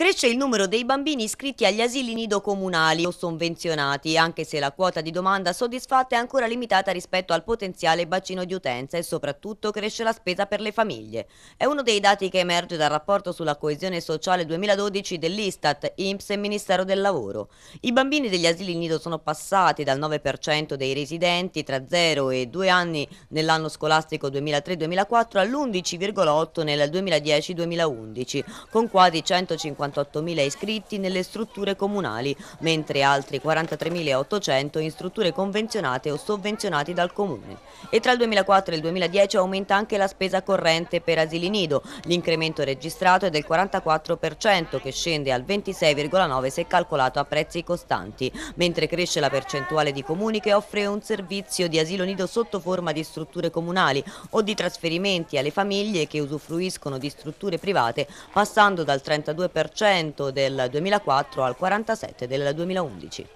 Cresce il numero dei bambini iscritti agli asili nido comunali o sovvenzionati, anche se la quota di domanda soddisfatta è ancora limitata rispetto al potenziale bacino di utenza e soprattutto cresce la spesa per le famiglie. È uno dei dati che emerge dal rapporto sulla coesione sociale 2012 dell'Istat, INPS e Ministero del Lavoro. I bambini degli asili nido sono passati dal 9% dei residenti tra 0 e 2 anni nell'anno scolastico 2003-2004 all'11,8 nel 2010-2011, con quasi 150 58.000 iscritti nelle strutture comunali, mentre altri 43.800 in strutture convenzionate o sovvenzionate dal Comune. E tra il 2004 e il 2010 aumenta anche la spesa corrente per asili nido. L'incremento registrato è del 44% che scende al 26,9% se calcolato a prezzi costanti, mentre cresce la percentuale di comuni che offre un servizio di asilo nido sotto forma di strutture comunali o di trasferimenti alle famiglie che usufruiscono di strutture private, passando dal 32% del 2004 al 47 del 2011.